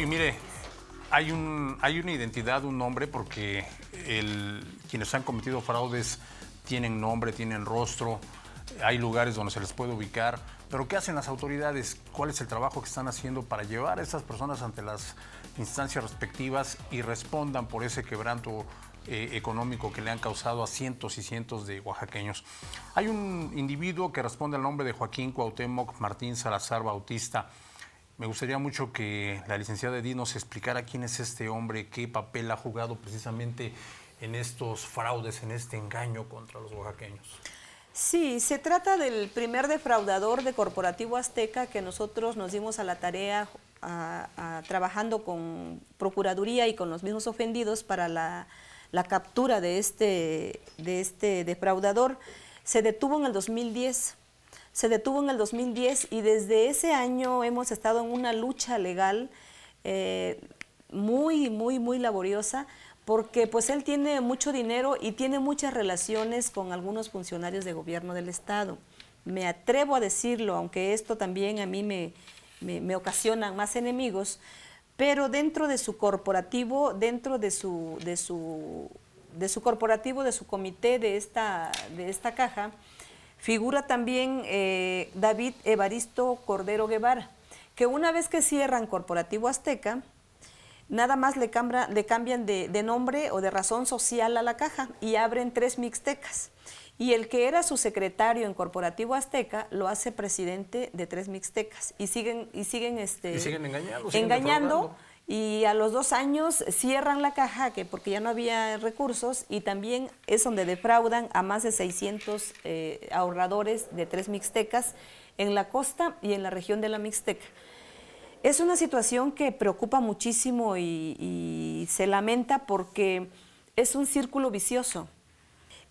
Y mire, hay, hay una identidad, un nombre, porque quienes han cometido fraudes tienen nombre, tienen rostro, hay lugares donde se les puede ubicar. Pero ¿qué hacen las autoridades? ¿Cuál es el trabajo que están haciendo para llevar a estas personas ante las instancias respectivas y respondan por ese quebranto eh, económico que le han causado a cientos y cientos de oaxaqueños? Hay un individuo que responde al nombre de Joaquín Cuauhtémoc Martín Salazar Bautista me gustaría mucho que la licenciada Edith nos explicara quién es este hombre, qué papel ha jugado precisamente en estos fraudes, en este engaño contra los oaxaqueños. Sí, se trata del primer defraudador de Corporativo Azteca que nosotros nos dimos a la tarea trabajando con Procuraduría y con los mismos ofendidos para la, la captura de este, de este defraudador. Se detuvo en el 2010 se detuvo en el 2010 y desde ese año hemos estado en una lucha legal eh, muy, muy, muy laboriosa porque pues él tiene mucho dinero y tiene muchas relaciones con algunos funcionarios de gobierno del Estado. Me atrevo a decirlo, aunque esto también a mí me, ocasiona más enemigos, pero dentro de su corporativo, dentro de su, de su, de su corporativo, de su comité de esta, de esta caja, Figura también eh, David Evaristo Cordero Guevara, que una vez que cierran Corporativo Azteca, nada más le, cambian de, nombre o de razón social a la caja y abren tres mixtecas. Y el que era su secretario en Corporativo Azteca lo hace presidente de tres mixtecas y siguen, y siguen, este, Siguen engañando y a los dos años cierran la caja porque ya no había recursos y también es donde defraudan a más de 600 eh, ahorradores de tres mixtecas en la costa y en la región de la mixteca. Es una situación que preocupa muchísimo y se lamenta porque es un círculo vicioso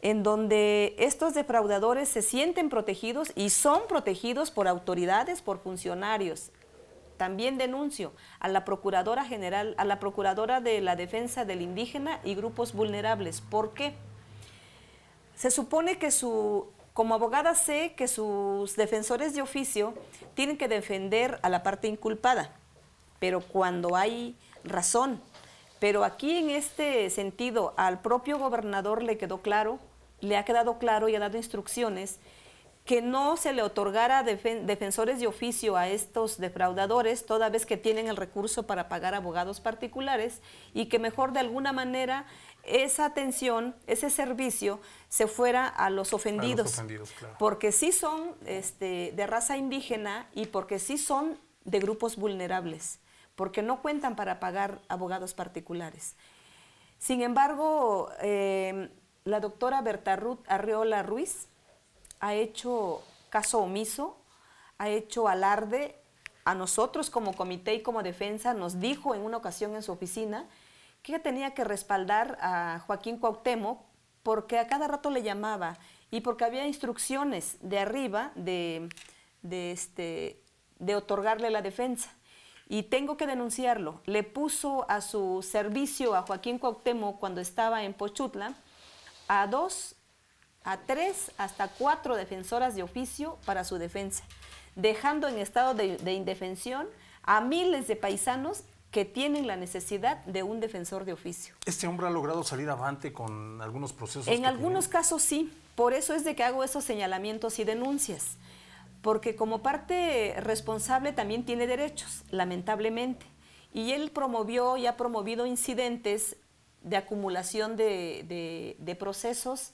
en donde estos defraudadores se sienten protegidos y son protegidos por autoridades, por funcionarios también denuncio a la Procuradora General, a la Procuradora de la Defensa del Indígena y Grupos Vulnerables. ¿Por qué? Se supone que su, como abogada sé que sus defensores de oficio tienen que defender a la parte inculpada, pero cuando hay razón. Pero aquí en este sentido al propio gobernador le quedó claro, le ha quedado claro y ha dado instrucciones que no se le otorgara defensores de oficio a estos defraudadores, toda vez que tienen el recurso para pagar abogados particulares, y que mejor de alguna manera esa atención, ese servicio, se fuera a los ofendidos. Porque sí son este, de raza indígena y porque sí son de grupos vulnerables, porque no cuentan para pagar abogados particulares. Sin embargo, eh, la doctora Berta Ruth Arriola Ruiz, ha hecho caso omiso, ha hecho alarde a nosotros como comité y como defensa, nos dijo en una ocasión en su oficina que tenía que respaldar a Joaquín Cuauhtémoc porque a cada rato le llamaba y porque había instrucciones de arriba de, este, de otorgarle la defensa. Y tengo que denunciarlo. Le puso a su servicio a Joaquín Cuauhtémoc cuando estaba en Pochutla a dos a tres hasta cuatro defensoras de oficio para su defensa, dejando en estado de, indefensión a miles de paisanos que tienen la necesidad de un defensor de oficio. ¿Este hombre ha logrado salir avante con algunos procesos? En algunos casos sí, por eso es de que hago esos señalamientos y denuncias, porque como parte responsable también tiene derechos, lamentablemente, y él promovió y ha promovido incidentes de acumulación de procesos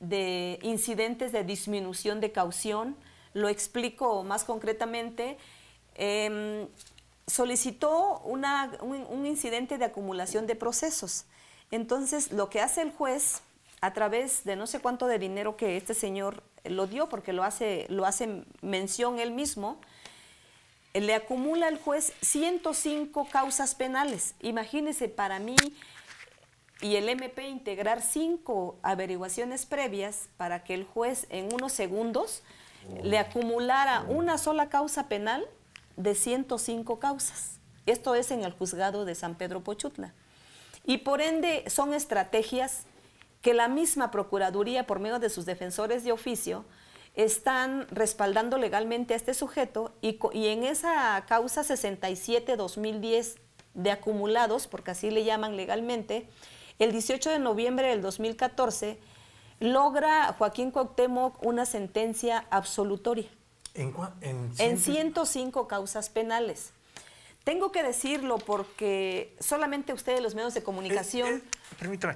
de incidentes de disminución de caución. Lo explico más concretamente. Em, solicitó un, incidente de acumulación de procesos. Entonces, lo que hace el juez, a través de no sé cuánto de dinero que este señor lo dio, porque lo hace, lo hace mención él mismo, le acumula al juez 105 causas penales. Imagínese, para mí y el MP integrar cinco averiguaciones previas para que el juez en unos segundos le acumulara una sola causa penal de 105 causas. Esto es en el juzgado de San Pedro Pochutla. Y por ende son estrategias que la misma Procuraduría, por medio de sus defensores de oficio, están respaldando legalmente a este sujeto y en esa causa 67-2010 de acumulados, porque así le llaman legalmente, el 18 de noviembre del 2014 logra Joaquín Cuauhtémoc una sentencia absolutoria. ¿En, en, en 105 causas penales. Tengo que decirlo porque solamente ustedes, los medios de eh, comunicación... Eh, permítame,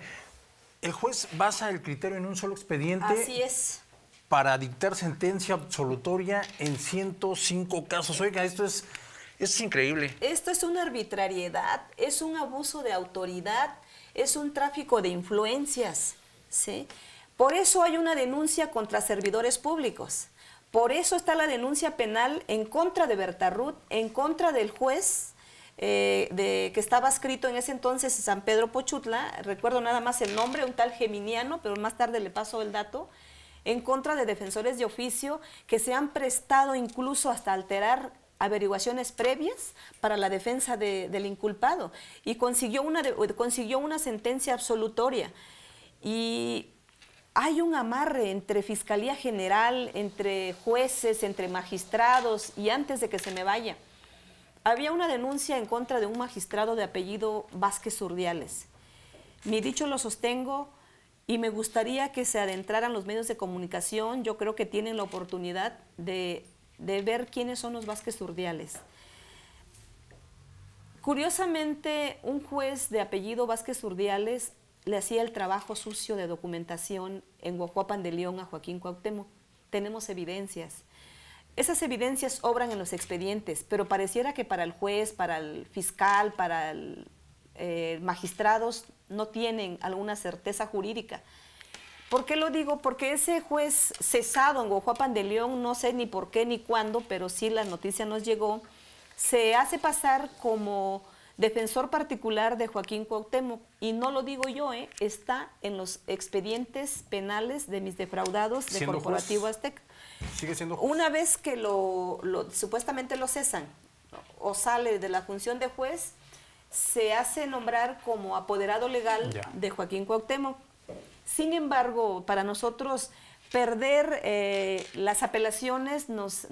el juez basa el criterio en un solo expediente. Así es. Para dictar sentencia absolutoria en 105 casos. Oiga, esto es es increíble. Esto es una arbitrariedad, es un abuso de autoridad, es un tráfico de influencias. ¿sí? Por eso hay una denuncia contra servidores públicos. Por eso está la denuncia penal en contra de Bertarrut, en contra del juez eh, de, que estaba escrito en ese entonces San Pedro Pochutla, recuerdo nada más el nombre, un tal Geminiano, pero más tarde le paso el dato, en contra de defensores de oficio que se han prestado incluso hasta alterar averiguaciones previas para la defensa del inculpado y consiguió una, consiguió una sentencia absolutoria. Y hay un amarre entre Fiscalía General, entre jueces, entre magistrados y antes de que se me vaya. Había una denuncia en contra de un magistrado de apellido Vázquez Urdiales. Mi dicho lo sostengo y me gustaría que se adentraran los medios de comunicación. Yo creo que tienen la oportunidad de de ver quiénes son los Vázquez Urdiales. Curiosamente, un juez de apellido Vázquez Urdiales le hacía el trabajo sucio de documentación en Guajuapan de León a Joaquín Cuauhtémoc. Tenemos evidencias. Esas evidencias obran en los expedientes, pero pareciera que para el juez, para el fiscal, para el eh, magistrados no tienen alguna certeza jurídica. ¿Por qué lo digo? Porque ese juez cesado en Guajuapan de León, no sé ni por qué ni cuándo, pero sí la noticia nos llegó, se hace pasar como defensor particular de Joaquín Cuauhtémoc. Y no lo digo yo, ¿eh? está en los expedientes penales de mis defraudados de Corporativo Azteca. Sigue siendo Una vez que lo, supuestamente lo cesan o sale de la función de juez, se hace nombrar como apoderado legal de Joaquín Cuauhtémoc sin embargo, para nosotros perder eh, las apelaciones nos,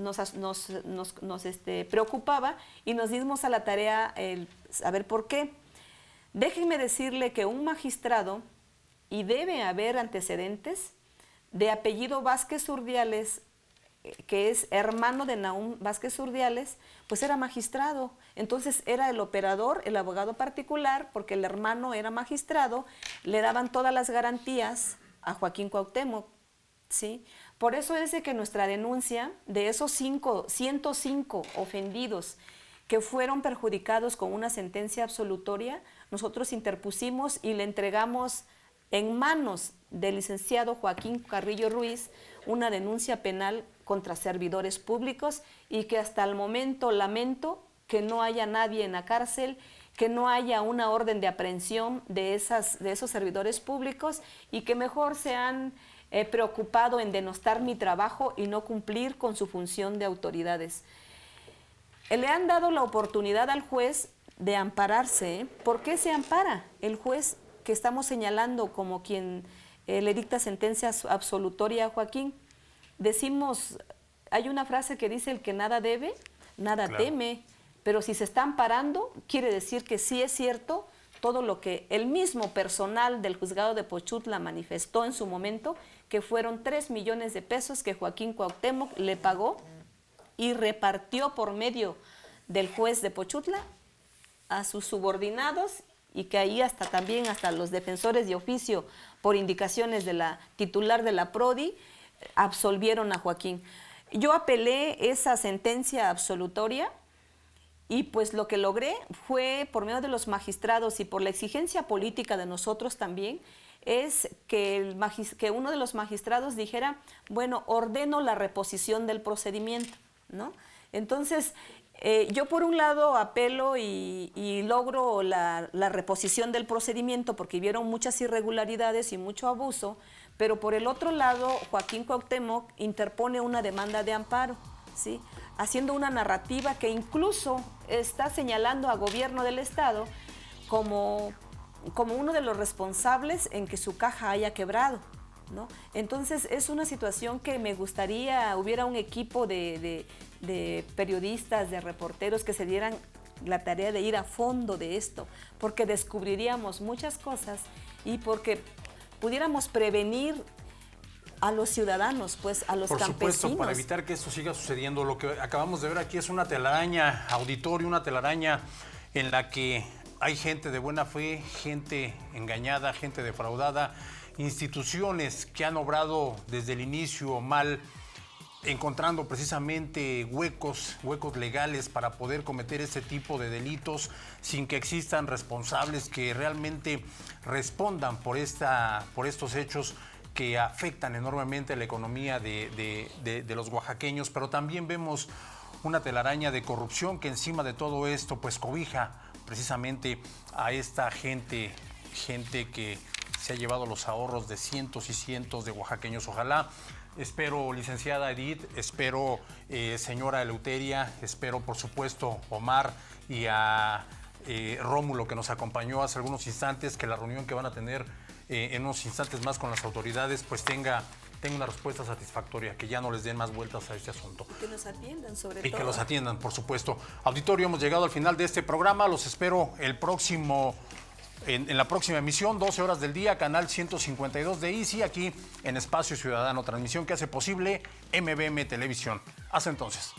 este, preocupaba y nos dimos a la tarea el saber por qué. Déjenme decirle que un magistrado, y debe haber antecedentes, de apellido Vázquez Urdiales que es hermano de Naúm Vázquez Urdiales, pues era magistrado. Entonces era el operador, el abogado particular, porque el hermano era magistrado, le daban todas las garantías a Joaquín Cuauhtémoc, ¿sí? Por eso es de que nuestra denuncia de esos cinco, 105 ofendidos que fueron perjudicados con una sentencia absolutoria, nosotros interpusimos y le entregamos en manos del licenciado Joaquín Carrillo Ruiz una denuncia penal contra servidores públicos y que hasta el momento lamento que no haya nadie en la cárcel, que no haya una orden de aprehensión de, esas, de esos servidores públicos y que mejor se han eh, preocupado en denostar mi trabajo y no cumplir con su función de autoridades. Eh, le han dado la oportunidad al juez de ampararse. ¿eh? ¿Por qué se ampara el juez que estamos señalando como quien le dicta sentencia absolutoria a Joaquín? decimos, hay una frase que dice el que nada debe, nada teme, pero si se están parando, quiere decir que sí es cierto todo lo que el mismo personal del juzgado de Pochutla manifestó en su momento, que fueron 3 millones de pesos que Joaquín Cuauhtémoc le pagó y repartió por medio del juez de Pochutla a sus subordinados y que ahí hasta también hasta los defensores de oficio por indicaciones de la titular de la PRODI absolvieron a Joaquín. Yo apelé esa sentencia absolutoria y pues lo que logré fue, por medio de los magistrados y por la exigencia política de nosotros también, es que, el que uno de los magistrados dijera, bueno, ordeno la reposición del procedimiento, ¿no? Entonces, eh, yo por un lado apelo y, logro la, la, reposición del procedimiento porque vieron muchas irregularidades y mucho abuso, pero por el otro lado, Joaquín Cuauhtémoc interpone una demanda de amparo, ¿sí? haciendo una narrativa que incluso está señalando a gobierno del Estado como, como uno de los responsables en que su caja haya quebrado. ¿no? Entonces es una situación que me gustaría hubiera un equipo de periodistas, de reporteros que se dieran la tarea de ir a fondo de esto, porque descubriríamos muchas cosas y porque pudiéramos prevenir a los ciudadanos, pues a los campesinos. Por supuesto, para evitar que esto siga sucediendo, lo que acabamos de ver aquí es una telaraña, auditorio, una telaraña en la que hay gente de buena fe, gente engañada, gente defraudada, instituciones que han obrado desde el inicio mal encontrando precisamente huecos, huecos legales para poder cometer este tipo de delitos sin que existan responsables que realmente respondan por, esta, por estos hechos que afectan enormemente la economía de, de, los oaxaqueños, pero también vemos una telaraña de corrupción que encima de todo esto pues cobija precisamente a esta gente, gente que se ha llevado los ahorros de cientos y cientos de oaxaqueños. Ojalá Espero, licenciada Edith, espero, eh, señora Eleuteria, espero, por supuesto, Omar y a eh, Rómulo, que nos acompañó hace algunos instantes, que la reunión que van a tener eh, en unos instantes más con las autoridades, pues tenga, tenga una respuesta satisfactoria, que ya no les den más vueltas a este asunto. Y que nos atiendan sobre todo. Y que los atiendan, por supuesto. Auditorio, hemos llegado al final de este programa. Los espero el próximo en, la próxima emisión, 12 horas del día, canal 152 de ICI, aquí en Espacio Ciudadano, transmisión que hace posible MBM Televisión. Hasta entonces.